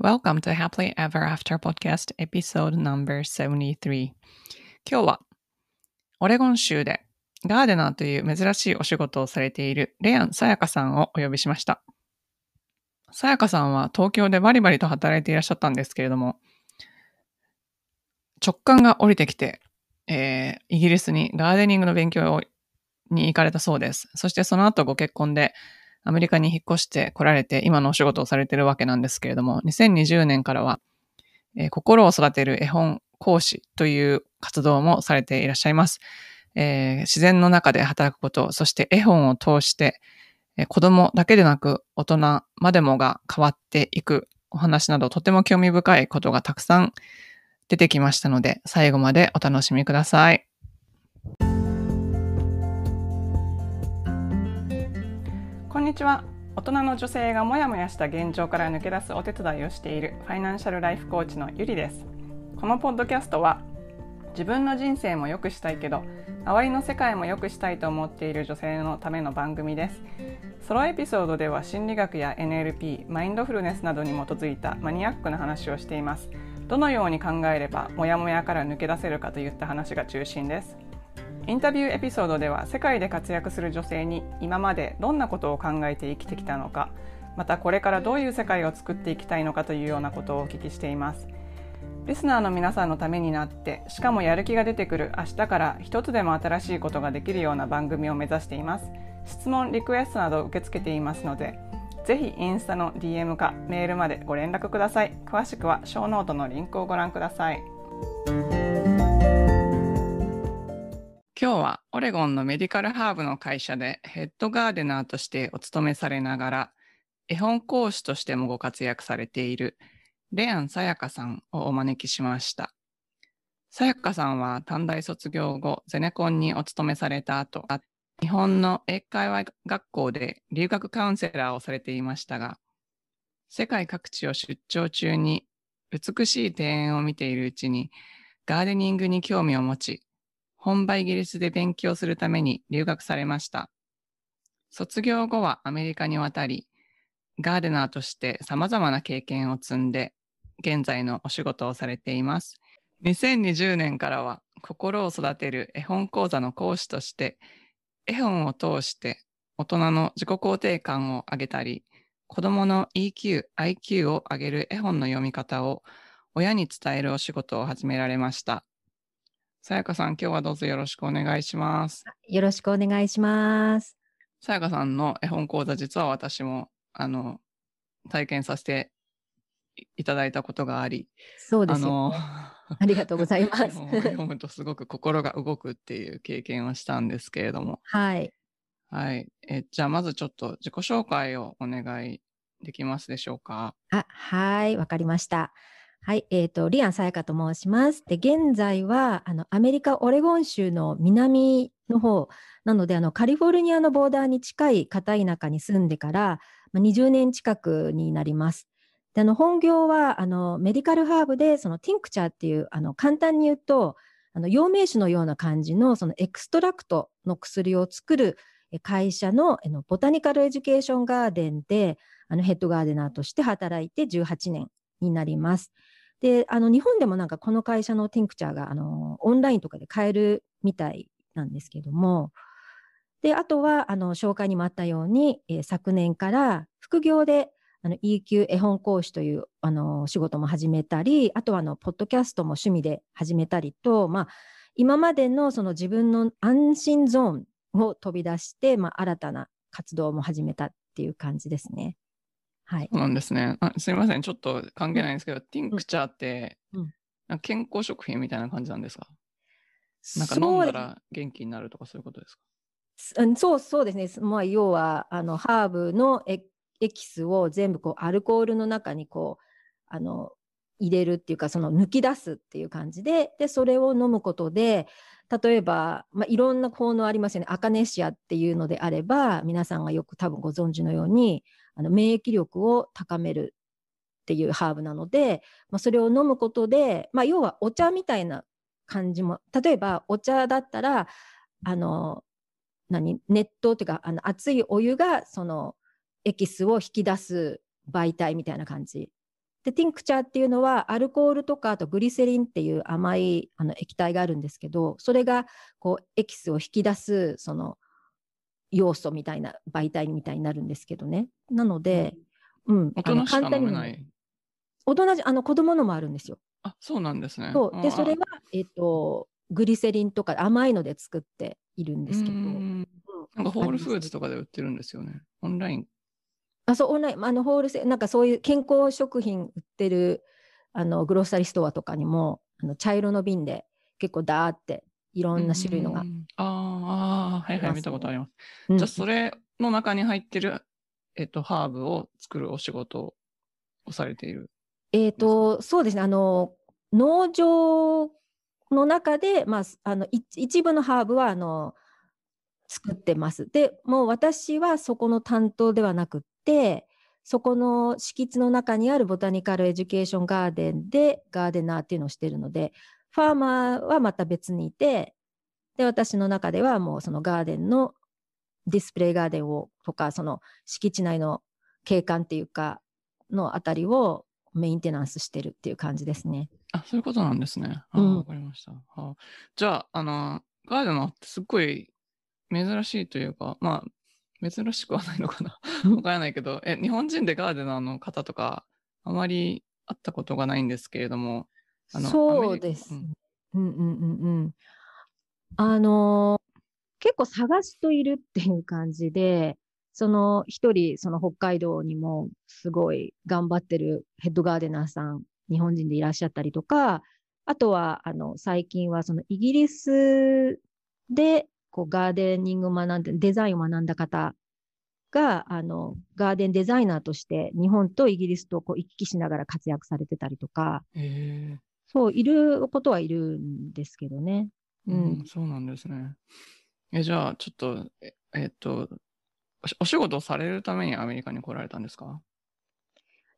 Welcome to Happily Ever After Podcast Episode No.73 今日はオレゴン州でガーデナーという珍しいお仕事をされているレアン・さやかさんをお呼びしました。さやかさんは東京でバリバリと働いていらっしゃったんですけれども直感が降りてきて、えー、イギリスにガーデニングの勉強に行かれたそうです。そしてその後ご結婚でアメリカに引っ越して来られて、今のお仕事をされてるわけなんですけれども、2020年からは、えー、心を育てる絵本講師という活動もされていらっしゃいます。えー、自然の中で働くこと、そして絵本を通して、えー、子供だけでなく大人までもが変わっていくお話などとても興味深いことがたくさん出てきましたので、最後までお楽しみください。にちは大人の女性がモヤモヤした現状から抜け出すお手伝いをしているファイナンシャルライフコーチのゆりですこのポッドキャストは自分の人生も良くしたいけど周りの世界も良くしたいと思っている女性のための番組ですソロエピソードでは心理学や NLP マインドフルネスなどに基づいたマニアックな話をしていますどのように考えればモヤモヤから抜け出せるかといった話が中心ですインタビューエピソードでは世界で活躍する女性に今までどんなことを考えて生きてきたのかまたこれからどういう世界を作っていきたいのかというようなことをお聞きしていますリスナーの皆さんのためになってしかもやる気が出てくる明日から一つでも新しいことができるような番組を目指しています質問リクエストなど受け付けていますのでぜひインスタの DM かメールまでご連絡ください詳しくはショーノートのリンクをご覧ください今日はオレゴンのメディカルハーブの会社でヘッドガーデナーとしてお勤めされながら、絵本講師としてもご活躍されているレアンさやかさんをお招きしました。さやかさんは短大卒業後、ゼネコンにお勤めされた後、日本の英会話学校で留学カウンセラーをされていましたが、世界各地を出張中に美しい庭園を見ているうちにガーデニングに興味を持ち、本場イギリスで勉強するために留学されました。卒業後はアメリカに渡り、ガーデナーとして様々な経験を積んで、現在のお仕事をされています。2020年からは心を育てる絵本講座の講師として、絵本を通して大人の自己肯定感を上げたり、子供の EQ、IQ を上げる絵本の読み方を親に伝えるお仕事を始められました。さやかさん、今日はどうぞよろしくお願いします。よろしくお願いします。さやかさんの絵本講座、実は私も、あの、体験させていただいたことがあり、そうです、ね、あの、ありがとうございます。読むとすごく心が動くっていう経験をしたんですけれども。はい。はい。え、じゃあまずちょっと自己紹介をお願いできますでしょうか。あ、はい、わかりました。はい、えっ、ー、と、リアンさやかと申します。で、現在は、あの、アメリカ・オレゴン州の南の方、なので、あの、カリフォルニアのボーダーに近い片田舎に住んでから、ま20年近くになります。で、あの、本業は、あの、メディカルハーブで、その、ティンクチャーっていう、あの、簡単に言うと、あの、陽明酒のような感じの、その、エクストラクトの薬を作る会社の、あの、ボタニカルエデュケーションガーデンで、あの、ヘッドガーデナーとして働いて18年になります。であの日本でもなんかこの会社のティンクチャーがあのオンラインとかで買えるみたいなんですけどもであとはあの紹介にもあったように、えー、昨年から副業であの E q 絵本講師というあの仕事も始めたりあとはあのポッドキャストも趣味で始めたりと、まあ、今までのその自分の安心ゾーンを飛び出して、まあ、新たな活動も始めたっていう感じですね。はい。そうなんですね。あすみません。ちょっと関係ないんですけど、ティンクチャーって、ん健康食品みたいな感じなんですかなんか飲んだら元気になるとかそういうことですかそうそうですね、まあ、要はあのハーブのエキスを全部こうアルコールの中にこうあの入れるっていうかその抜き出すっていう感じででそれを飲むことで例えば、まあ、いろんな効能ありますよねアカネシアっていうのであれば皆さんがよく多分ご存知のようにあの免疫力を高めるっていうハーブなので、まあ、それを飲むことで、まあ、要はお茶みたいな感じも例えばお茶だったらあの何熱湯っていうかあの熱いお湯がそのエキスを引き出す媒体みたいな感じでティンクチャーっていうのはアルコールとかあとグリセリンっていう甘いあの液体があるんですけどそれがこうエキスを引き出すその要素みたいな媒体みたいになるんですけどね。なので、うん、大人しか飲めない。大人じあの子供のもあるんですよ。あ、そうなんですね。そうでそれはえっ、ー、とグリセリンとか甘いので作っているんですけど。んなんかホールフーズとかで売ってるんですよね。オンライン。あ、そうオンラインあのホールセなんかそういう健康食品売ってるあのグロッサリストアとかにもあの茶色の瓶で結構ダーっていろんな種類のがあああ、はいはい、見たことあります。じゃあ、それの中に入ってる、えっと、ハーブを作るお仕事をされている。えっ、と、そうですね。あの、農場の中で、まあ、あの一部のハーブはあの作ってます。でもう私はそこの担当ではなくってそこの敷地の中にあるボタニカルエデュケーションガーデンでガーデナーっていうのをしてるのでファーマーはまた別にいてで、私の中ではもうそのガーデンのディスプレイガーデンをとか、その敷地内の景観っていうか、のあたりをメンテナンスしてるっていう感じですね。あ、そういうことなんですね。わ、うん、かりました。はあ、じゃあ、あの、ガーデナーってすっごい珍しいというか、まあ、珍しくはないのかな。わからないけど、え、日本人でガーデナーの方とか、あまり会ったことがないんですけれども、あのそうです。うん、うんうんうん。あの結構探すといるっていう感じで、その一人、その北海道にもすごい頑張ってるヘッドガーデナーさん、日本人でいらっしゃったりとか、あとは、あの、最近はそのイギリスで、こう、ガーデニングを学んで、デザインを学んだ方が、あの、ガーデンデザイナーとして、日本とイギリスとこう行き来しながら活躍されてたりとか、そう、いることはいるんですけどね。うん、そうなんですね。え、じゃあ、ちょっと、え、えっと、お仕事をされるためにアメリカに来られたんですか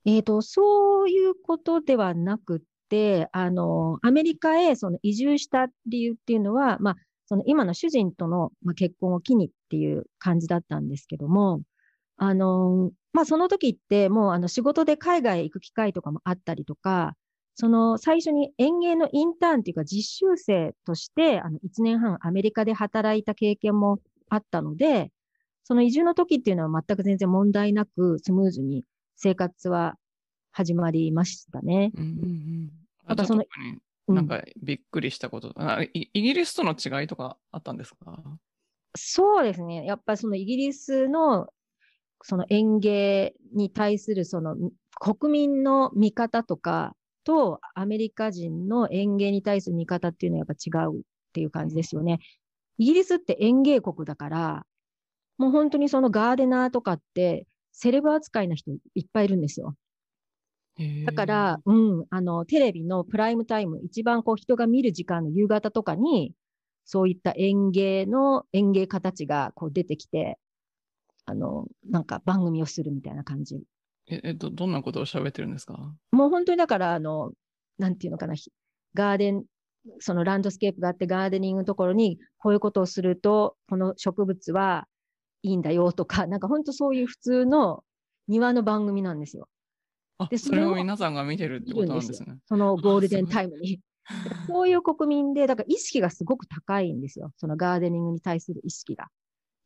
えっ、と、そういうことではなくて、あの、アメリカへその移住した理由っていうのは、まあ、その今の主人との結婚を機にっていう感じだったんですけども、あの、まあ、その時ってもうあの仕事で海外行く機会とかもあったりとか、その最初に園芸のインターンというか実習生として、あの、1年半アメリカで働いた経験もあったので、その移住の時っていうのは全く全然問題なく、スムーズに生活は始まりましたね。うんうんうん、あとその、なんかびっくりしたこと、うん、イギリスとの違いとかあったんですかそうですね。やっぱりそのイギリスのその園芸に対するその国民の見方とか、とアメリカ人の園芸に対する見方っていうのはやっぱ違うっていう感じですよね。イギリスって園芸国だから、もう本当にそのガーデナーとかってセレブ扱いな人いっぱいいるんですよ。だから、うん、あの、テレビのプライムタイム、一番こう人が見る時間の夕方とかに、そういった園芸の、園芸家たちがこう出てきて、あの、なんか番組をするみたいな感じえ、えっと、どんなことを喋ってるんですかもう本当にだから、あの、なんていうのかな、ガーデン、そのランドスケープがあってガーデニングのところにこういうことをすると、この植物はいいんだよとか、なんか本当そういう普通の庭の番組なんですよ。でそれを皆さんが見てるってことなんですね。そのゴールデンタイムに。こういう国民で、だから意識がすごく高いんですよ。そのガーデニングに対する意識が。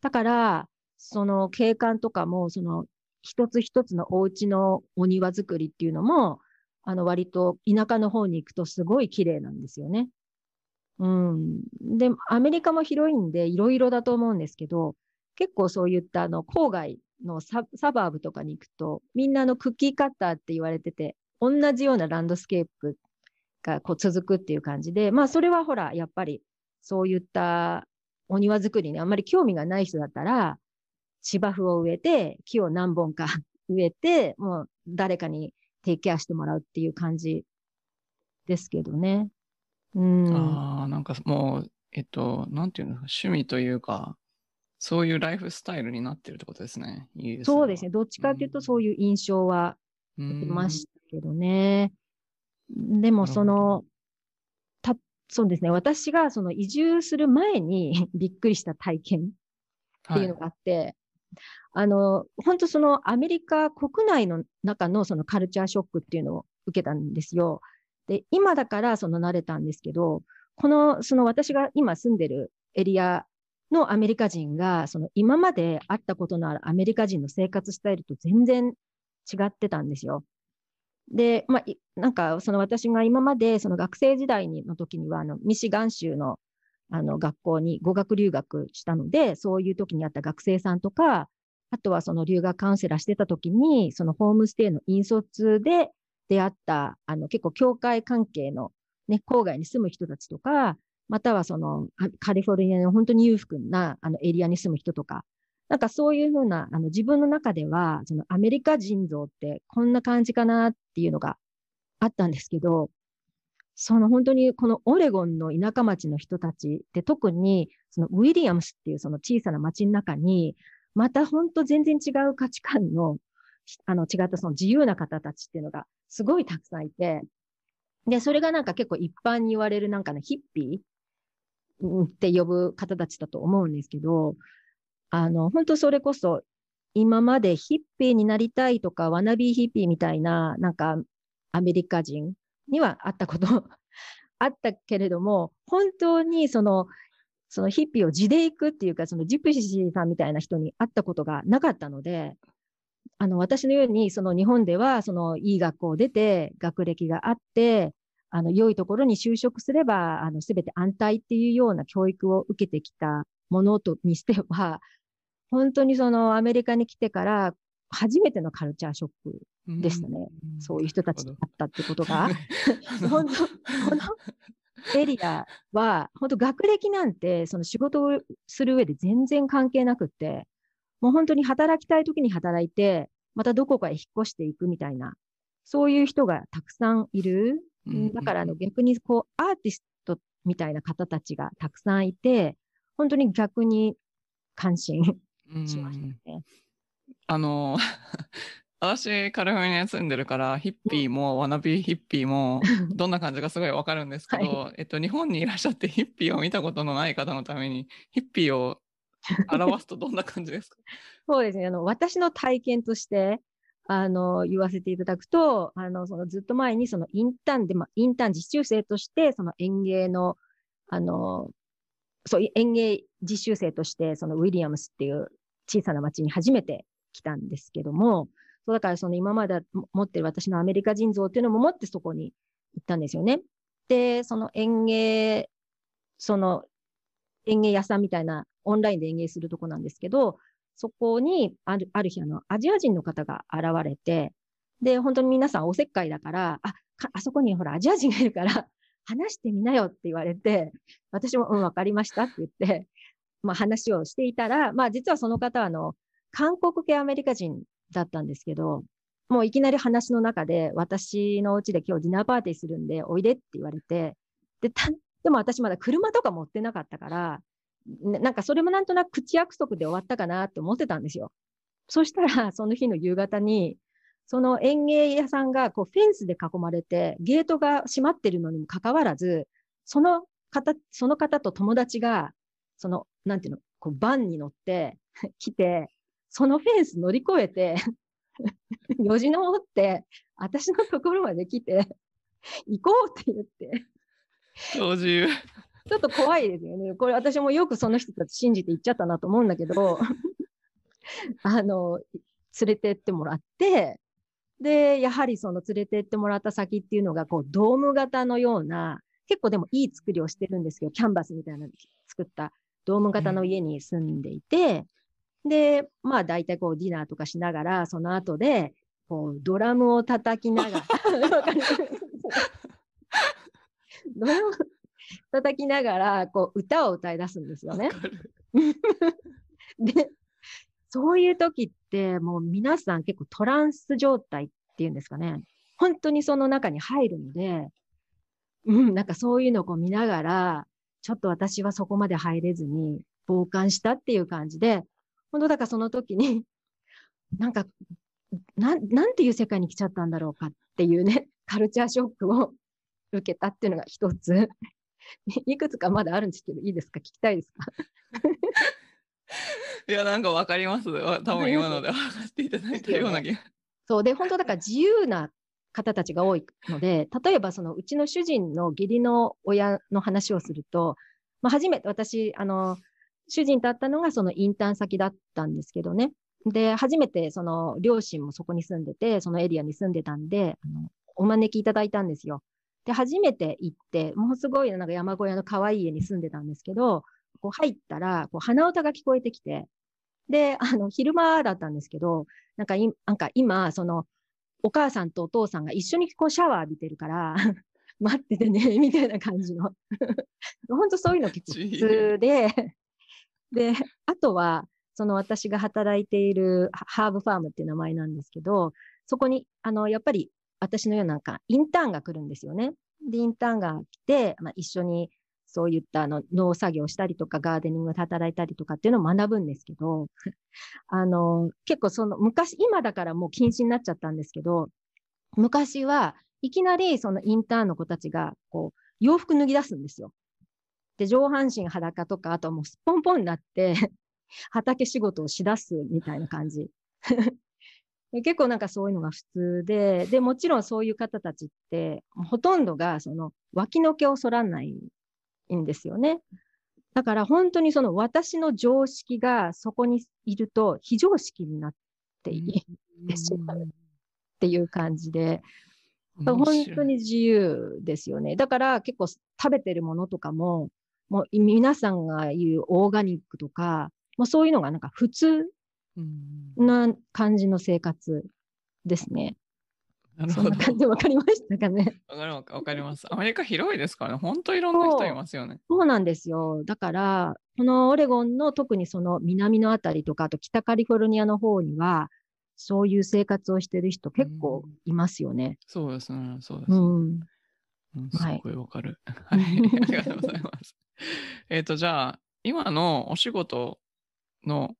だから、その景観とかも、その一つ一つのお家のお庭作りっていうのも、あの、割と田舎の方に行くとすごい綺麗なんですよね。うん。で、アメリカも広いんで、いろいろだと思うんですけど、結構そういったあの、郊外のサバーブとかに行くと、みんなのクッキーカッターって言われてて、同じようなランドスケープがこう続くっていう感じで、まあそれはほら、やっぱりそういったお庭作りにあんまり興味がない人だったら、芝生を植えて、木を何本か 植えて、もう誰かにテイケアしてもらうっていう感じですけどね。うん。ああ、なんかもう、えっと、なんていうの、趣味というか、そういうライフスタイルになってるってことですね。そうですね。どっちかっていうと、そういう印象は受けましたけどね。でも、その、た、そうですね。私が、その移住する前に びっくりした体験っていうのがあって、はいあの、本当そのアメリカ国内の中のそのカルチャーショックっていうのを受けたんですよ。で、今だからその慣れたんですけど、この、その私が今住んでるエリアのアメリカ人が、その今まで会ったことのあるアメリカ人の生活スタイルと全然違ってたんですよ。で、まあ、なんか、その私が今まで、その学生時代にの時には、あの、ミシガン州のあの学校に語学留学したので、そういう時にあった学生さんとか、あとはその留学カウンセラーしてた時に、そのホームステイの引率で出会った、あの結構教会関係のね、郊外に住む人たちとか、またはそのカリフォルニアの本当に裕福なあのエリアに住む人とか、なんかそういうふうな、あの自分の中では、そのアメリカ人像ってこんな感じかなっていうのがあったんですけど、その本当にこのオレゴンの田舎町の人たちで特にそのウィリアムスっていうその小さな町の中にまた本当全然違う価値観のあの違ったその自由な方たちっていうのがすごいたくさんいてで、それがなんか結構一般に言われるなんかね、ヒッピーって呼ぶ方たちだと思うんですけど、あの、本当それこそ今までヒッピーになりたいとか、ワナビーヒッピーみたいな、なんかアメリカ人にはあったこと あったけれども、本当にその、そのヒッピーを地で行くっていうか、そのジプシーさんみたいな人に会ったことがなかったので、あの、私のように、その日本では、そのいい学校を出て、学歴があって、あの、良いところに就職すれば、あの、すべて安泰っていうような教育を受けてきたものと、にしては、本当にそのアメリカに来てから、初めてのカルチャーショックでしたね。そういう人たちにったってことが。本当、このエリアは、本当学歴なんて、その仕事をする上で全然関係なくって、もう本当に働きたい時に働いて、またどこかへ引っ越していくみたいな、そういう人がたくさんいる。だからあの逆にこうアーティストみたいな方たちがたくさんいて、本当に逆に感心しましたね。あの、私、カリフォルニアに住んでるから、ヒッピーも、わなびヒッピーも、どんな感じかすごいわかるんですけど、はい、えっと、日本にいらっしゃってヒッピーを見たことのない方のために、ヒッピーを表すとどんな感じですか そうですね。あの、私の体験として、あの、言わせていただくと、あの、そのずっと前にそのインターンで、まあ、インターン実習生として、その園芸の、あの、そう、園芸実習生として、そのウィリアムスっていう小さな町に初めて来たんですけども、そうだからその今まで持ってる私のアメリカ人像っていうのも持ってそこに行ったんですよね。で、その園芸、その園芸屋さんみたいなオンラインで園芸するとこなんですけど、そこにあるある日あのアジア人の方が現れて、で、本当に皆さんおせっかいだから、あ、かあそこにほらアジア人がいるから、話してみなよって言われて、私も、うん、わかりましたって言って、まあ話をしていたら、まあ実はその方はあの、韓国系アメリカ人だったんですけど、もういきなり話の中で、私のお家で今日ディナーパーティーするんで、おいでって言われて、で、でも私まだ車とか持ってなかったから、なんかそれもなんとなく口約束で終わったかなって思ってたんですよ。そしたら、その日の夕方に、その園芸屋さんがこうフェンスで囲まれて、ゲートが閉まってるのにもかかわらず、その方、その方と友達が、その、なんていうの、こうバンに乗って来て、そのフェンス乗り越えて、よじ登って、私のところまで来て、行こうって言って。超自ちょっと怖いですよね。これ私もよくその人たち信じて行っちゃったなと思うんだけど、あの、連れてってもらって、で、やはりその連れてってもらった先っていうのが、こう、ドーム型のような、結構でもいい作りをしてるんですけど、キャンバスみたいなの作ったドーム型の家に住んでいて、で、まあ大体こうディナーとかしながら、その後で、こうドラムを叩きながら、ドラムを叩きながら、こう歌を歌い出すんですよね。で、そういう時ってもう皆さん結構トランス状態っていうんですかね。本当にその中に入るので、うん、なんかそういうのを見ながら、ちょっと私はそこまで入れずに、傍観したっていう感じで、本当だからその時に、なんか、ななんていう世界に来ちゃったんだろうかっていうね、カルチャーショックを受けたっていうのが一つ。いくつかまだあるんですけど、いいですか聞きたいですかいや、なんかわかります。多分今ので分かっていただいたような気が。そうで、本当だから自由な方たちが多いので、例えばそのうちの主人の義理の親の話をすると、まあ、初めて私、あの、主人と会ったのがそのインターン先だったんですけどね。で、初めてその両親もそこに住んでて、そのエリアに住んでたんで、あのお招きいただいたんですよ。で、初めて行って、ものすごいなんか山小屋の可愛い家に住んでたんですけど、こう入ったら、こう鼻歌が聞こえてきて、で、あの、昼間だったんですけど、なんかい、なんか今、その、お母さんとお父さんが一緒にこうシャワー浴びてるから 待っててねみたいな感じの 本当そういうの普通でで、あとは、その私が働いているハーブファームっていう名前なんですけど、そこに、あの、やっぱり私のようなんかインターンが来るんですよね。で、インターンが来て、まあ、一緒にそういったあの農作業したりとか、ガーデニングで働いたりとかっていうのを学ぶんですけど、あの、結構その昔、今だからもう禁止になっちゃったんですけど、昔はいきなりそのインターンの子たちが、こう、洋服脱ぎ出すんですよ。で、上半身裸とか、あともうすっぽんぽんになって 畑仕事をしだすみたいな感じ。結構なんかそういうのが普通で、で、もちろんそういう方たちって、ほとんどがその脇の毛を剃らないんですよね。だから本当にその私の常識がそこにいると非常識になっていってしまう っていう感じで、本当に自由ですよね。だから結構食べてるものとかも、もう皆さんが言うオーガニックとか、もうそういうのがなんか普通な感じの生活ですね。なるほど。そんな感じわかりましたかね。わかるかります。アメリカ広いですからね、本当いろんな人いますよね。そうなんですよ。だから、このオレゴンの特にその南のあたりとか、あと北カリフォルニアの方には、そういう生活をしてる人結構いますよね。うそうですね、そうですね。うん、うん、すごいわかる。はい、ありがとうございます。えっ、ー、と、じゃあ、今のお仕事の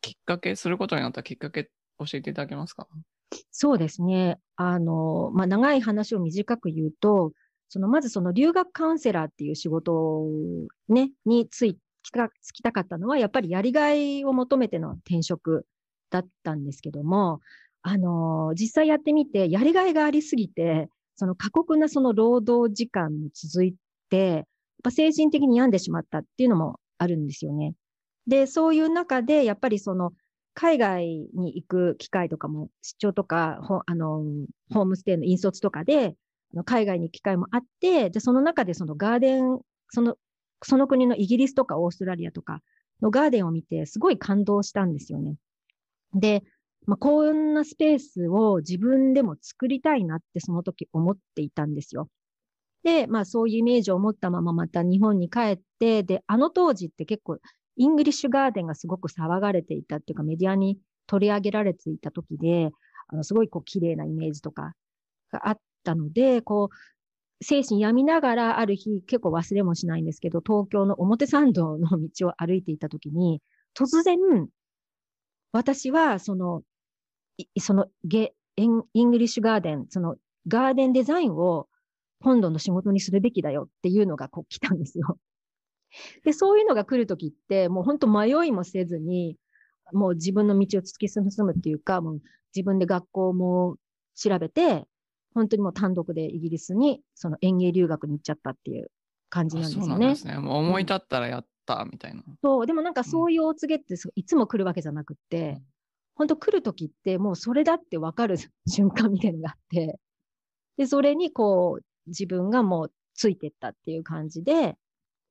きっかけ、することになったきっかけ、教えていただけますかそうですね。あの、まあ、長い話を短く言うと、その、まずその留学カウンセラーっていう仕事をね、につい、つきたかったのは、やっぱりやりがいを求めての転職だったんですけども、あの、実際やってみて、やりがいがありすぎて、その過酷なその労働時間も続いて、ぱ精神的に病んでしまったっていうのもあるんですよね。で、そういう中で、やっぱりその、海外に行く機会とかも、出張とか、あの、ホームステイの引率とかで、海外に行く機会もあって、で、その中でそのガーデン、その、その国のイギリスとかオーストラリアとかのガーデンを見て、すごい感動したんですよね。で、まあ、こんなスペースを自分でも作りたいなってその時思っていたんですよ。で、まあそういうイメージを持ったまままた日本に帰って、で、あの当時って結構イングリッシュガーデンがすごく騒がれていたっていうかメディアに取り上げられていた時で、あのすごいこう綺麗なイメージとかがあったので、こう、精神病みながらある日結構忘れもしないんですけど、東京の表参道の道を歩いていた時に、突然、私はその、そのゲ、イングリッシュガーデン、そのガーデンデザインを今度の仕事にするべきだよっていうのがこう来たんですよ。で、そういうのが来るときって、もう本当迷いもせずに、もう自分の道を突き進むっていうか、もう自分で学校も調べて、本当にもう単独でイギリスにその園芸留学に行っちゃったっていう感じなんですよね。そうですね。もう思い立ったらやったみたいな。うん、そう。でもなんかそういうお告げっていつも来るわけじゃなくって、うん、本当来るときってもうそれだってわかる 瞬間みたいなのがあって、で、それにこう自分がもうついてったっていう感じで、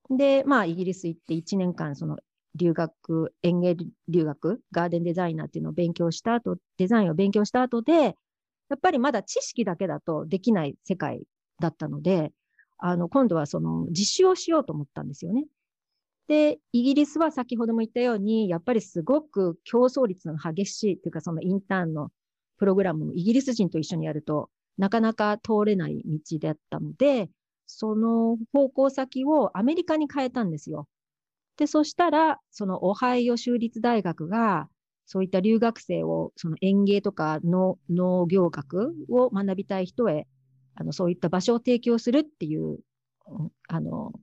で、まあ、イギリス行って1年間、その留学、園芸留学、ガーデンデザイナーっていうのを勉強した後、デザインを勉強した後で、やっぱりまだ知識だけだとできない世界だったので、あの、今度はその実習をしようと思ったんですよね。で、イギリスは先ほども言ったように、やっぱりすごく競争率の激しいというか、そのインターンのプログラムもイギリス人と一緒にやると、なかなか通れない道だったので、その方向先をアメリカに変えたんですよ。で、そしたら、そのオハイオ州立大学が、そういった留学生を、その園芸とか農業学を学びたい人へ、あの、そういった場所を提供するっていう、あの、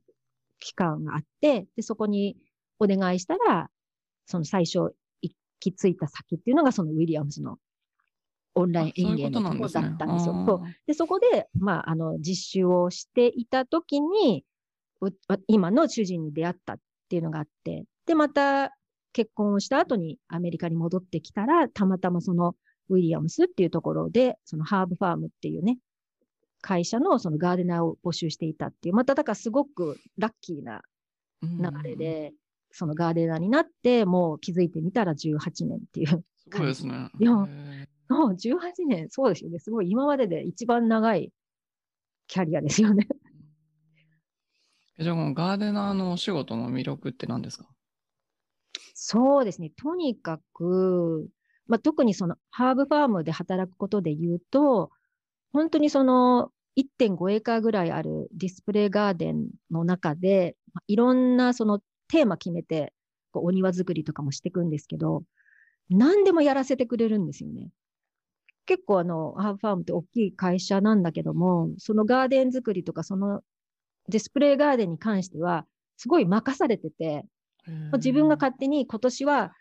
機関があって、で、そこにお願いしたら、その最初行き着いた先っていうのが、そのウィリアムズのオンライン園芸のとだったんですよ。そううでそこで、まあ、あの、実習をしていた時に、今の主人に出会ったっていうのがあって、で、また結婚をした後にアメリカに戻ってきたら、たまたまそのウィリアムスっていうところで、そのハーブファームっていうね、会社のそのガーデナーを募集していたっていう、まただからすごくラッキーな流れで、そのガーデナーになって、もう気づいてみたら18年っていうすごいですね。日本の18年、そうですよね。すごい、今までで一番長いキャリアですよね。じゃあ、ガーデナーのお仕事の魅力って何ですかそうですね。とにかく、まあ、特にそのハーブファームで働くことで言うと、本当にその1.5エーカーぐらいあるディスプレイガーデンの中で、いろんなそのテーマ決めて、お庭作りとかもしていくんですけど、何でもやらせてくれるんですよね。結構あの、ハーフファームって大きい会社なんだけども、そのガーデン作りとか、そのディスプレイガーデンに関しては、すごい任されてて、自分が勝手に今年は、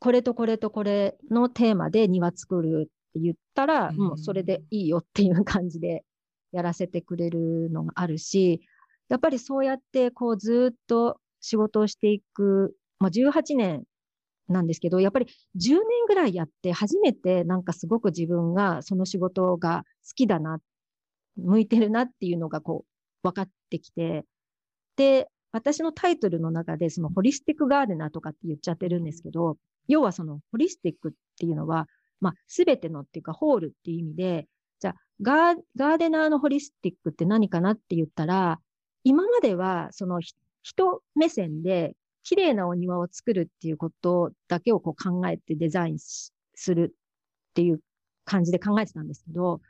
これとこれとこれのテーマで庭作るって言ったら、もうそれでいいよっていう感じでやらせてくれるのがあるし、やっぱりそうやってこうずっと仕事をしていく、まあ、18年なんですけど、やっぱり10年ぐらいやって初めてなんかすごく自分がその仕事が好きだな、向いてるなっていうのがこう分かってきて、で、私のタイトルの中でそのホリスティックガーデナーとかって言っちゃってるんですけど、要はそのホリスティックっていうのは、まあ全てのっていうかホールっていう意味で、じゃあガーガーデナーのホリスティックって何かなって言ったら、今まではその人目線で綺麗なお庭を作るっていうことだけをこう考えてデザインするっていう感じで考えてたんですけど、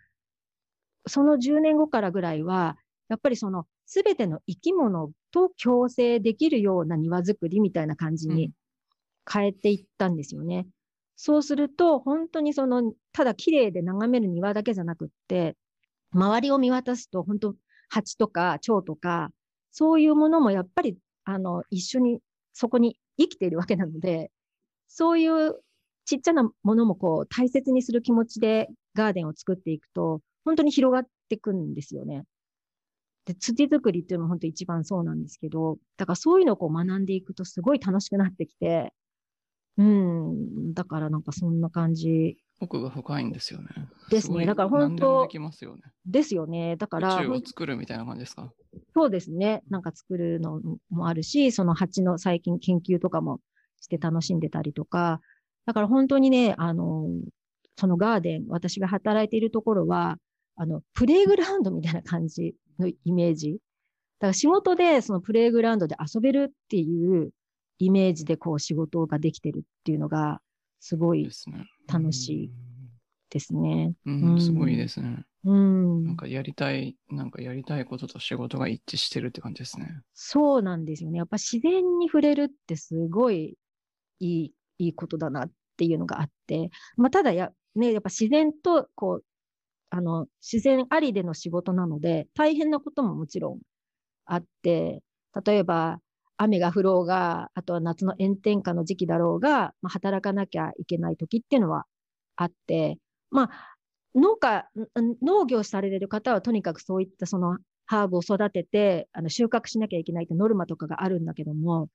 その10年後からぐらいは、やっぱりその全ての生き物と共生できるような庭づくりみたいな感じに変えていったんですよね。うん、そうすると、本当にその、ただ綺麗で眺める庭だけじゃなくって、周りを見渡すと、本当蜂とか蝶とか、そういうものもやっぱり、あの、一緒にそこに生きているわけなので、そういうちっちゃなものもこう大切にする気持ちでガーデンを作っていくと、本当に広がっていくんですよね。で、土作りっていうのも本当一番そうなんですけど、だからそういうのをこう学んでいくとすごい楽しくなってきて、うん、だからなんかそんな感じ奥が深いんですよね。ですね。すだから本当。できますよね。ですよね。だから。宇宙を作るみたいな感じですかそうですね。なんか作るのもあるし、その蜂の最近研究とかもして楽しんでたりとか。だから本当にね、あの、そのガーデン、私が働いているところは、あの、プレイグラウンドみたいな感じのイメージ。だから仕事でそのプレイグラウンドで遊べるっていうイメージでこう仕事ができてるっていうのが、すごい。ですね。楽しいですね。うん、うん、すごいですね。うん、なんかやりたい、なんかやりたいことと仕事が一致してるって感じですね。そうなんですよね。やっぱ自然に触れるってすごいいい、いいことだなっていうのがあって、まあ、ただや、ね、やっぱ自然と、こう、あの、自然ありでの仕事なので、大変なことももちろんあって、例えば、雨が降ろうが、あとは夏の炎天下の時期だろうが、まあ、働かなきゃいけない時っていうのはあって、まあ、農家、農業されてる方はとにかくそういったそのハーブを育てて、あの収穫しなきゃいけないってノルマとかがあるんだけども、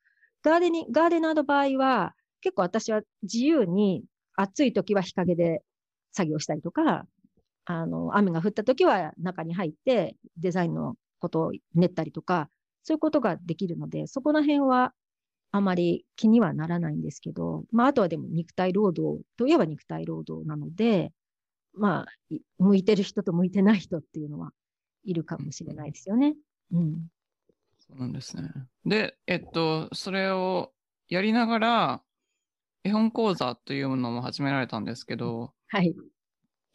ガーデニガーデナーの場合は、結構私は自由に暑い時は日陰で作業したりとか、あの、雨が降った時は中に入ってデザインのことを練ったりとか、そういうことができるので、そこら辺はあまり気にはならないんですけど、まあ、あとはでも肉体労働といえば肉体労働なので、まあ、向いてる人と向いてない人っていうのはいるかもしれないですよね。うん。そうなんですね。で、えっと、それをやりながら、絵本講座というものも始められたんですけど、はい。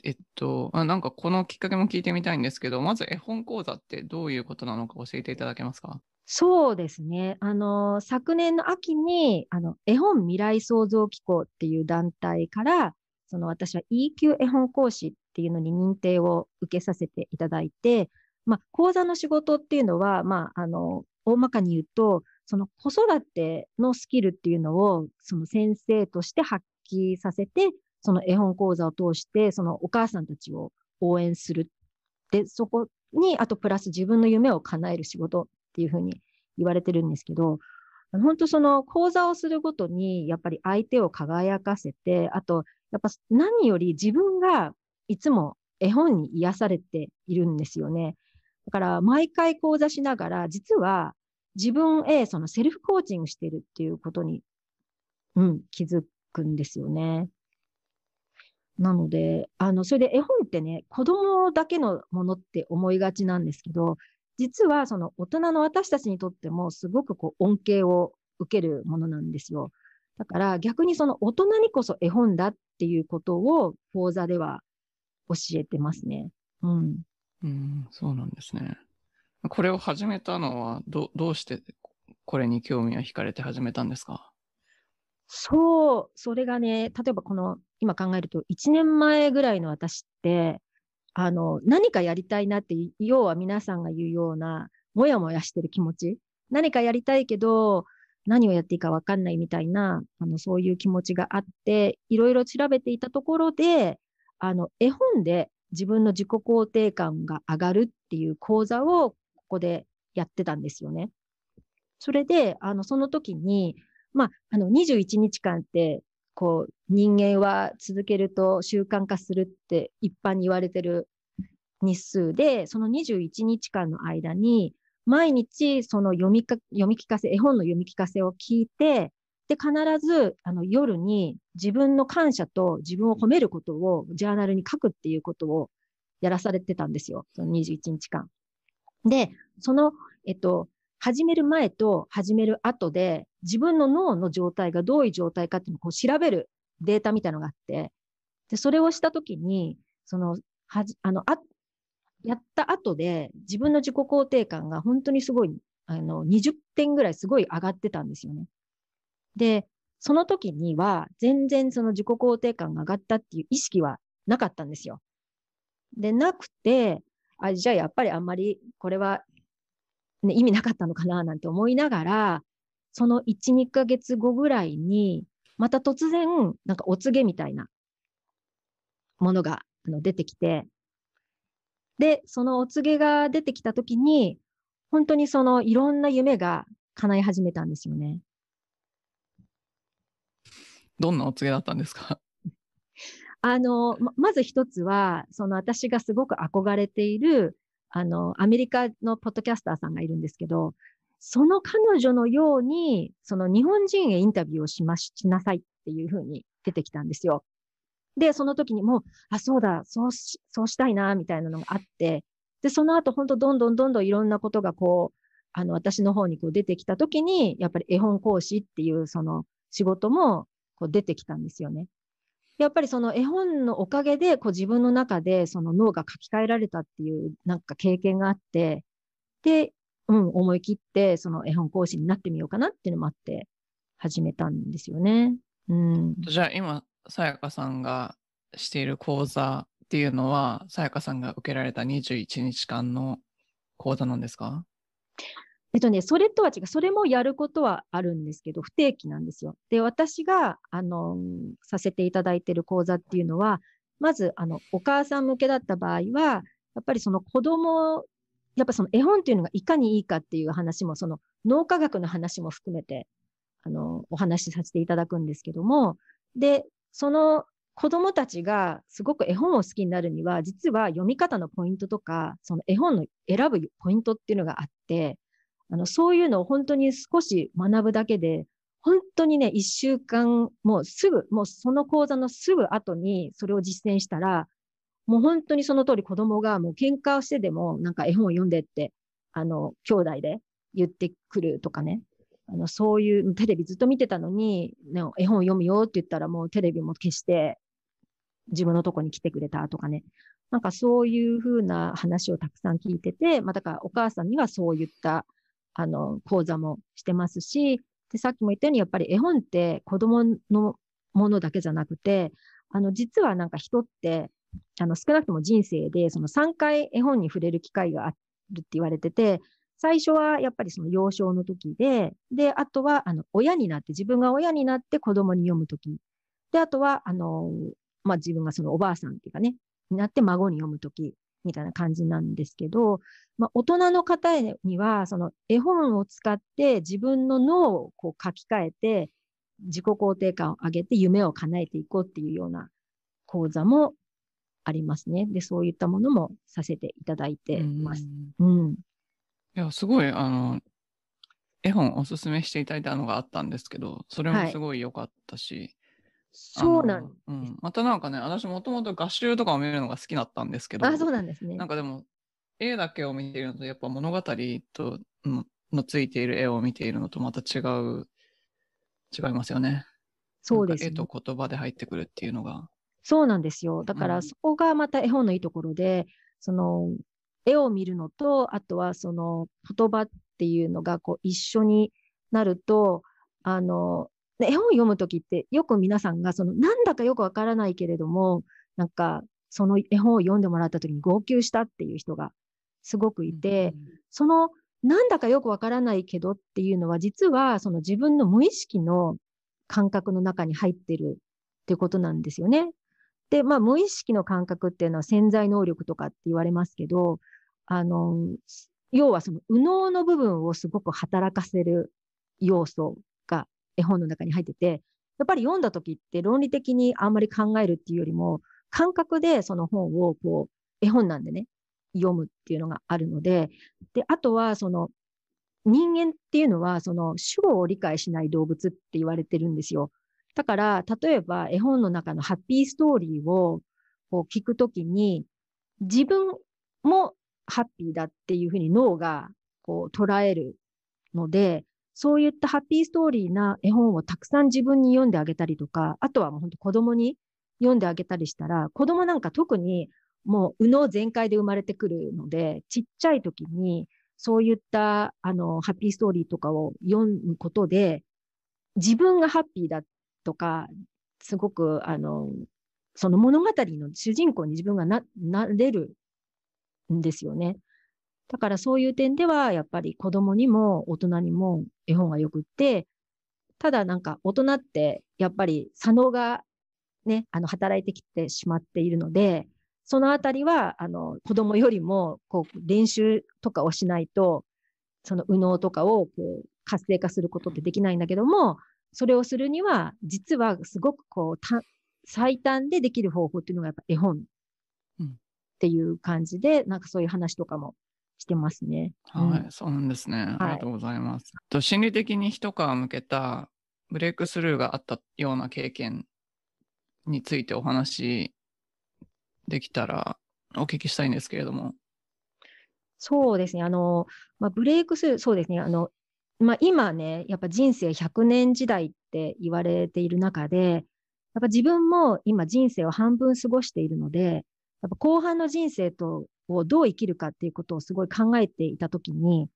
えっとあ、なんかこのきっかけも聞いてみたいんですけど、まず絵本講座ってどういうことなのか教えていただけますかそうですね。あの、昨年の秋に、あの、絵本未来創造機構っていう団体から、その私は E 級絵本講師っていうのに認定を受けさせていただいて、まあ、講座の仕事っていうのは、まあ、あの、大まかに言うと、その子育てのスキルっていうのを、その先生として発揮させて、その絵本講座を通して、そのお母さんたちを応援する。で、そこに、あとプラス自分の夢を叶える仕事っていうふうに言われてるんですけど、本当その講座をするごとに、やっぱり相手を輝かせて、あと、やっぱ何より自分がいつも絵本に癒されているんですよね。だから毎回講座しながら、実は自分へそのセルフコーチングしてるっていうことに、うん、気づくんですよね。なので、あの、それで絵本ってね、子供だけのものって思いがちなんですけど、実はその大人の私たちにとってもすごくこう恩恵を受けるものなんですよ。だから逆にその大人にこそ絵本だっていうことを講座では教えてますね。うん。うん、そうなんですね。これを始めたのはど、どうしてこれに興味を惹かれて始めたんですかそう、それがね、例えばこの今考えると、1年前ぐらいの私って、あの、何かやりたいなって、要は皆さんが言うような、もやもやしてる気持ち。何かやりたいけど、何をやっていいかわかんないみたいな、あの、そういう気持ちがあって、いろいろ調べていたところで、あの、絵本で自分の自己肯定感が上がるっていう講座をここでやってたんですよね。それで、あの、その時に、まあ、あの、21日間ってこう人間は続けると習慣化するって一般に言われてる日数で、その21日間の間に、毎日その読みか読み聞かせ、絵本の読み聞かせを聞いて、で、必ずあの夜に自分の感謝と自分を褒めることをジャーナルに書くっていうことをやらされてたんですよ。その21日間。で、その、えっと、始める前と始める後で、自分の脳の状態がどういう状態かっていうのをこう調べるデータみたいのがあって、で、それをしたときに、その、はじ、あの、あ、やった後で自分の自己肯定感が本当にすごい、あの、20点ぐらいすごい上がってたんですよね。で、その時には全然その自己肯定感が上がったっていう意識はなかったんですよ。で、なくて、あ、じゃあやっぱりあんまりこれはね、意味なかったのかななんて思いながら、その1、2ヶ月後ぐらいに、また突然、なんかお告げみたいなものがあの出てきて、で、そのお告げが出てきたときに、本当にそのいろんな夢が叶い始めたんですよね。どんなお告げだったんですか あの、ま、まず一つは、その私がすごく憧れているあの、アメリカのポッドキャスターさんがいるんですけど、その彼女のように、その日本人へインタビューをしまし、しなさいっていうふうに出てきたんですよ。で、その時にもう、あ、そうだ、そうし、そうしたいな、みたいなのがあって、で、その後、本当どんどんどんどんいろんなことがこう、あの、私の方にこう出てきた時に、やっぱり絵本講師っていう、その仕事もこう出てきたんですよね。やっぱりその絵本のおかげで、こう自分の中でその脳が書き換えられたっていうなんか経験があって、で、うん、思い切ってその絵本講師になってみようかなっていうのもあって始めたんですよね。うん。じゃあ今、さやかさんがしている講座っていうのは、さやかさんが受けられた21日間の講座なんですかえっとね、それとは違う。それもやることはあるんですけど、不定期なんですよ。で、私が、あの、させていただいている講座っていうのは、まず、あの、お母さん向けだった場合は、やっぱりその子供、やっぱその絵本っていうのがいかにいいかっていう話も、その脳科学の話も含めて、あの、お話しさせていただくんですけども、で、その子供たちがすごく絵本を好きになるには、実は読み方のポイントとか、その絵本の選ぶポイントっていうのがあって、あの、そういうのを本当に少し学ぶだけで、本当にね、一週間、もうすぐ、もうその講座のすぐ後にそれを実践したら、もう本当にその通り子供がもう喧嘩をしてでもなんか絵本を読んでって、あの、兄弟で言ってくるとかね。あの、そういうテレビずっと見てたのに、ね、絵本を読むよって言ったらもうテレビも消して自分のとこに来てくれたとかね。なんかそういうふうな話をたくさん聞いてて、まあだからお母さんにはそう言ったあの、講座もしてますし、で、さっきも言ったように、やっぱり絵本って子供のものだけじゃなくて、あの、実はなんか人って、あの、少なくとも人生で、その3回絵本に触れる機会があるって言われてて、最初はやっぱりその幼少の時で、で、あとは、あの、親になって、自分が親になって子供に読む時。で、あとは、あの、まあ、自分がそのおばあさんっていうかね、になって孫に読む時。みたいな感じなんですけど、まあ、大人の方には、その絵本を使って自分の脳をこう書き換えて、自己肯定感を上げて夢を叶えていこうっていうような講座もありますね。で、そういったものもさせていただいてます。うんうん、いや、すごい、あの、絵本おすすめしていただいたのがあったんですけど、それもすごい良かったし、そうなんです、うん、またなんかね私もともと画集とかを見るのが好きだったんですけどあそうなんですねなんかでも絵だけを見ているのとやっぱ物語とのついている絵を見ているのとまた違う違いますよね。そうです、ね、絵と言葉で入ってくるっていうのが。そうなんですよ。だからそこがまた絵本のいいところで、うん、その絵を見るのと、あとはその言葉っていうのがこう一緒になると、あの、絵本読む時ってよく皆さんがそのなんだかよくわからないけれどもなんかその絵本を読んでもらった時に号泣したっていう人がすごくいて、うんうん、そのなんだかよくわからないけどっていうのは実はその自分の無意識の感覚の中に入ってるっていうことなんですよね。で、まあ無意識の感覚っていうのは潜在能力とかって言われますけど、あの、要はその右脳の部分をすごく働かせる要素絵本の中に入ってて、やっぱり読んだ時って論理的にあんまり考えるっていうよりも、感覚でその本をこう、絵本なんでね、読むっていうのがあるので、で、あとはその、人間っていうのは、その主語を理解しない動物って言われてるんですよ。だから、例えば絵本の中のハッピーストーリーをこう聞くときに、自分もハッピーだっていうふうに脳がこう捉えるので、そういったハッピーストーリーな絵本をたくさん自分に読んであげたりとか、あとはもう本当子供に読んであげたりしたら、子供なんか特にもう右脳全開で生まれてくるので、ちっちゃい時にそういったあのハッピーストーリーとかを読むことで、自分がハッピーだとか、すごくあの、その物語の主人公に自分がな、なれるんですよね。だからそういう点では、やっぱり子供にも大人にも絵本がよくって、ただなんか大人ってやっぱり左脳がね、あの働いてきてしまっているので、そのあたりは、あの、子供よりも、こう、練習とかをしないと、その右脳とかを、こう、活性化することってできないんだけども、それをするには、実はすごくこう、最短でできる方法っていうのがやっぱ絵本っていう感じで、なんかそういう話とかもしてますね。はい、うん、そうなんですね。ありがとうございます。はい、心理的に一皮向けたブレイクスルーがあったような経験についてお話できたらお聞きしたいんですけれども。そうですね。あの、まあ、ブレイクスルー、そうですね。あの、まあ、今ね、やっぱ人生100年時代って言われている中で、やっぱ自分も今人生を半分過ごしているので、やっぱ後半の人生とをどう生きるかっていうことをすごい考えていたときに、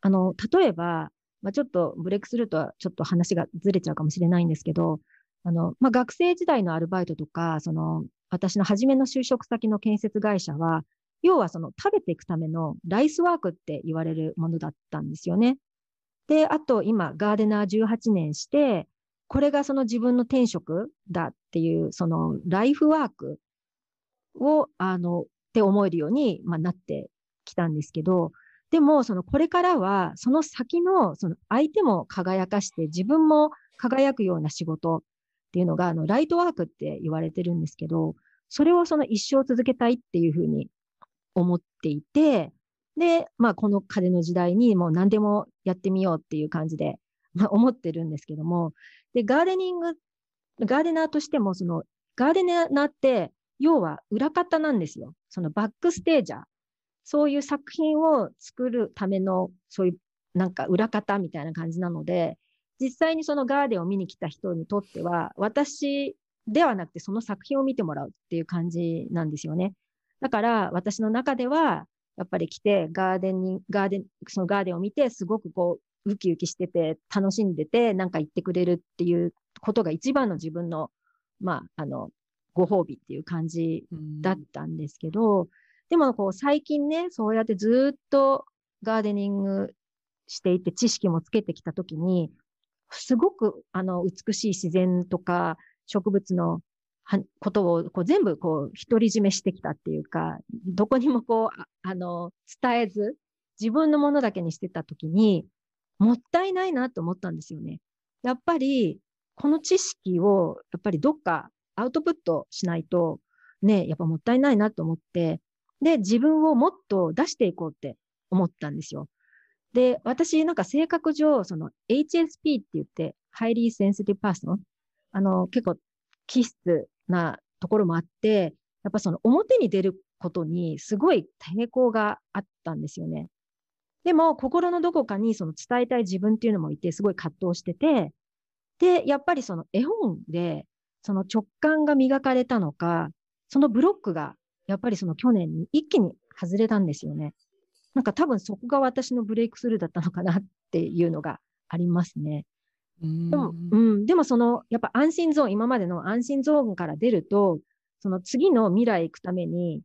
あの、例えば、まあ、ちょっとブレイクするとはちょっと話がずれちゃうかもしれないんですけど、あの、まあ、学生時代のアルバイトとか、その、私の初めの就職先の建設会社は、要はその食べていくためのライスワークって言われるものだったんですよね。で、あと今、ガーデナー18年して、これがその自分の転職だっていう、そのライフワークを、あの、って思えるように、まあ、なってきたんですけど、でも、そのこれからは、その先の、その相手も輝かして、自分も輝くような仕事っていうのが、あの、ライトワークって言われてるんですけど、それをその一生続けたいっていうふうに思っていて、で、まあ、この風の時代にもう何でもやってみようっていう感じで、まあ、思ってるんですけども、で、ガーデニング、ガーデナーとしても、その、ガーデナーって、要は裏方なんですよ。そのバックステージャー。そういう作品を作るための、そういうなんか裏方みたいな感じなので、実際にそのガーデンを見に来た人にとっては、私ではなくてその作品を見てもらうっていう感じなんですよね。だから私の中では、やっぱり来て、ガーデンに、ガーデン、そのガーデンを見て、すごくこう、ウキウキしてて、楽しんでて、なんか言ってくれるっていうことが一番の自分の、まあ、あの、ご褒美っていう感じだったんですけど、うん、でもこう最近ね、そうやってずっとガーデニングしていて知識もつけてきたときに、すごくあの美しい自然とか植物のことをこう全部こう独り占めしてきたっていうか、どこにもこう、あの、伝えず、自分のものだけにしてたときに、もったいないなと思ったんですよね。やっぱり、この知識を、やっぱりどっかアウトプットしないと、ね、やっぱもったいないなと思って、で、自分をもっと出していこうって思ったんですよ。で、私なんか性格上、その HSP って言って、Highly Sensitive Person、あの、結構気質なところもあって、やっぱその表に出ることにすごい抵抗があったんですよね。でも心のどこかにその伝えたい自分っていうのもいてすごい葛藤してて、で、やっぱりその絵本でその直感が磨かれたのか、そのブロックが、やっぱりその去年に一気に外れたんですよね。なんか多分そこが私のブレイクスルーだったのかなっていうのがありますね。でも、うん、でもその、やっぱ安心ゾーン、今までの安心ゾーンから出ると、その次の未来行くために、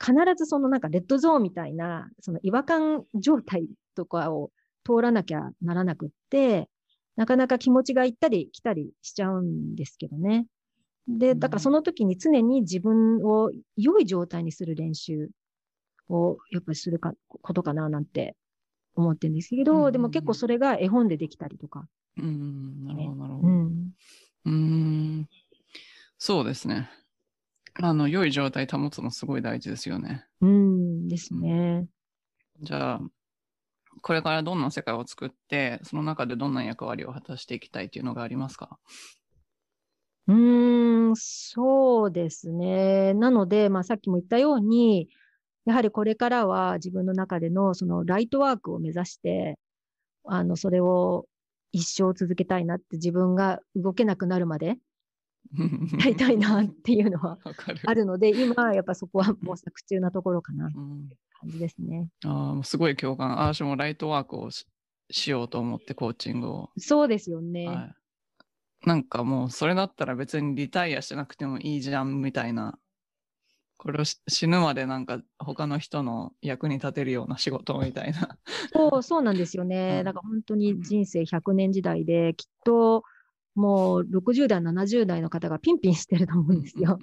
必ずそのなんかレッドゾーンみたいな、その違和感状態とかを通らなきゃならなくって、なかなか気持ちが行ったり来たりしちゃうんですけどね。で、だからその時に常に自分を良い状態にする練習をやっぱりするかことかななんて思ってるんですけど、でも結構それが絵本でできたりとか。うん、なるほど、なるほど。うん、うんそうですね。あの、良い状態保つのすごい大事ですよね。うんですね。じゃあ、これからどんな世界を作って、その中でどんな役割を果たしていきたいというのがありますかうーん、そうですね。なので、まあ、さっきも言ったように、やはりこれからは自分の中でのそのライトワークを目指して、あの、それを一生続けたいなって自分が動けなくなるまでやりたいなっていうのは あるので今やっぱそこは模索中なところかなって感じですね。うん、あすごい共感ああ私もライトワークをしようと思ってコーチングを。そうですよね。はいなんかもうそれだったら別にリタイアしなくてもいいじゃんみたいな。これを死ぬまでなんか他の人の役に立てるような仕事みたいな。そう、そうなんですよね。うん、だから本当に人生100年時代で、きっともう60代、70代の方がピンピンしてると思うんですよ。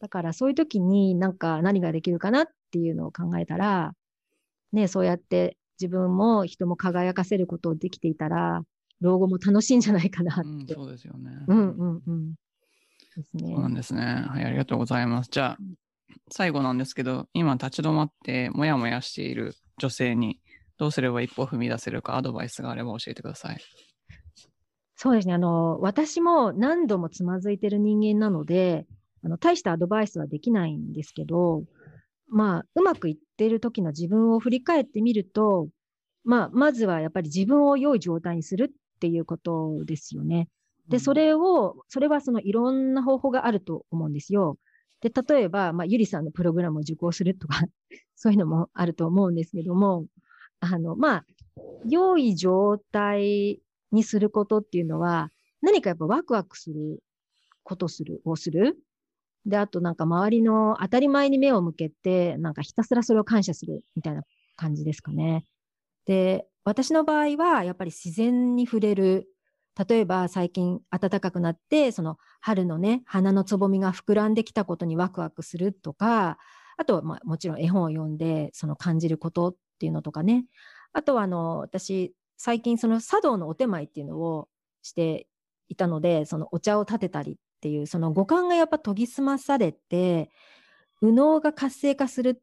だからそういう時になんか何ができるかなっていうのを考えたら、ね、そうやって自分も人も輝かせることをできていたら、老後も楽しいんじゃないかなって。うん、そうですよね。うんうんうん。そうなんですね。はい、ありがとうございます。じゃあ、最後なんですけど、今立ち止まってもやもやしている女性に、どうすれば一歩踏み出せるかアドバイスがあれば教えてください。そうですね。あの、私も何度もつまずいてる人間なので、あの、大したアドバイスはできないんですけど、まあ、うまくいってる時の自分を振り返ってみると、まあ、まずはやっぱり自分を良い状態にするっっていうことですよね。で、それを、それはそのいろんな方法があると思うんですよ。で、例えば、まあ、ゆりさんのプログラムを受講するとか そういうのもあると思うんですけども、あの、まあ、良い状態にすることっていうのは、何かやっぱワクワクすることする、をする。で、あとなんか周りの当たり前に目を向けて、なんかひたすらそれを感謝するみたいな感じですかね。で、私の場合はやっぱり自然に触れる例えば最近暖かくなってその春のね花のつぼみが膨らんできたことにワクワクするとかあとはまあもちろん絵本を読んでその感じることっていうのとかねあとはあの私最近その茶道のお手前っていうのをしていたのでそのお茶を立てたりっていうその五感がやっぱ研ぎ澄まされて右脳が活性化するっ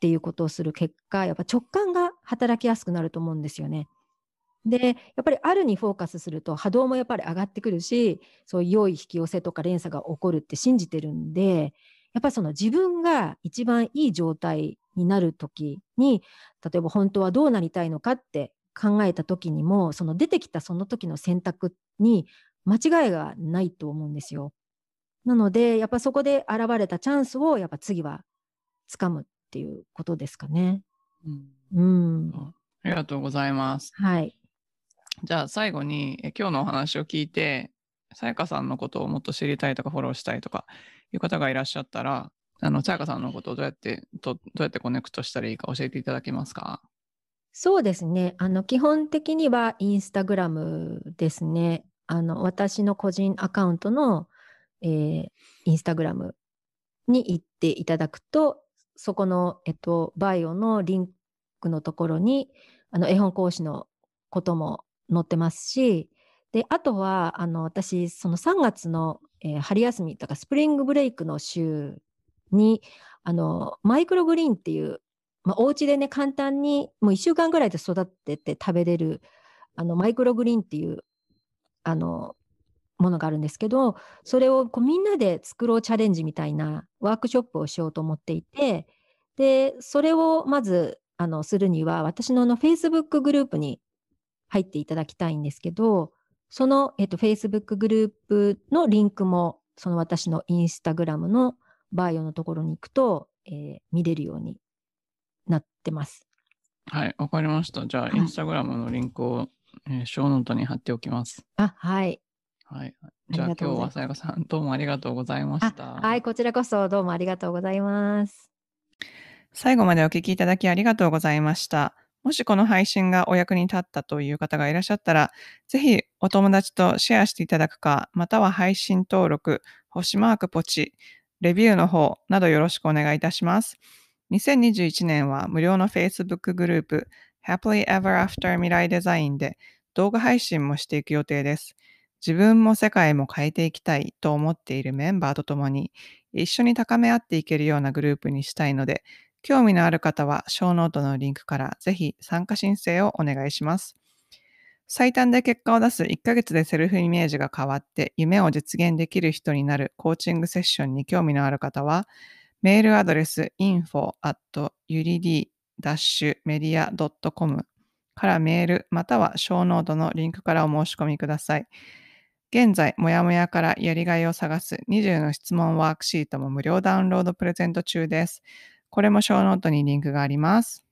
ていうことをする結果やっぱ直感が働きやすくなると思うんですよね。でやっぱりあるにフォーカスすると波動もやっぱり上がってくるしそういう良い引き寄せとか連鎖が起こるって信じてるんでやっぱその自分が一番いい状態になる時に例えば本当はどうなりたいのかって考えた時にもその出てきたその時の選択に間違いがないと思うんですよ。なのでやっぱそこで現れたチャンスをやっぱ次は掴むっていうことですかね。うんうん。ありがとうございます。はい。じゃあ最後にえ今日のお話を聞いて、さやかさんのことをもっと知りたいとかフォローしたいとかいう方がいらっしゃったら、あの、さやかさんのことをどうやってど、どうやってコネクトしたらいいか教えていただけますかそうですね。あの、基本的にはインスタグラムですね。あの、私の個人アカウントの、えー、インスタグラムに行っていただくと、そこの、えっと、バイオのリンクのところにあの絵本講師のことも載ってますしであとはあの私その3月の、えー、春休みとかスプリングブレイクの週にあのマイクログリーンっていう、まあ、お家でね簡単にもう1週間ぐらいで育てて食べれるあのマイクログリーンっていうあのものがあるんですけどそれをこうみんなで作ろうチャレンジみたいなワークショップをしようと思っていてでそれをまずあのするには、私のあの Facebook グループに入っていただきたいんですけど、その、えっと、Facebook グループのリンクも、その私のインスタグラムのバイオのところに行くと、えー、見れるようになってます。はい、わかりました。じゃあ、はい、インスタグラムのリンクを、えー、ショーノートに貼っておきます。あ、はい。はい。じゃあ、今日はさやかさん、どうもありがとうございました。はい、こちらこそどうもありがとうございます。最後までお聞きいただきありがとうございました。もしこの配信がお役に立ったという方がいらっしゃったら、ぜひお友達とシェアしていただくか、または配信登録、星マークポチ、レビューの方などよろしくお願いいたします。2021年は無料の Facebook グループ Happily Ever After 未来デザインで動画配信もしていく予定です。自分も世界も変えていきたいと思っているメンバーと共に一緒に高め合っていけるようなグループにしたいので、興味のある方は、ショーノートのリンクからぜひ参加申請をお願いします。最短で結果を出す1ヶ月でセルフイメージが変わって夢を実現できる人になるコーチングセッションに興味のある方は、メールアドレス info.udd-media.com からメールまたは小ノートのリンクからお申し込みください。現在、もやもやからやりがいを探す20の質問ワークシートも無料ダウンロードプレゼント中です。これもショーノートにリンクがあります。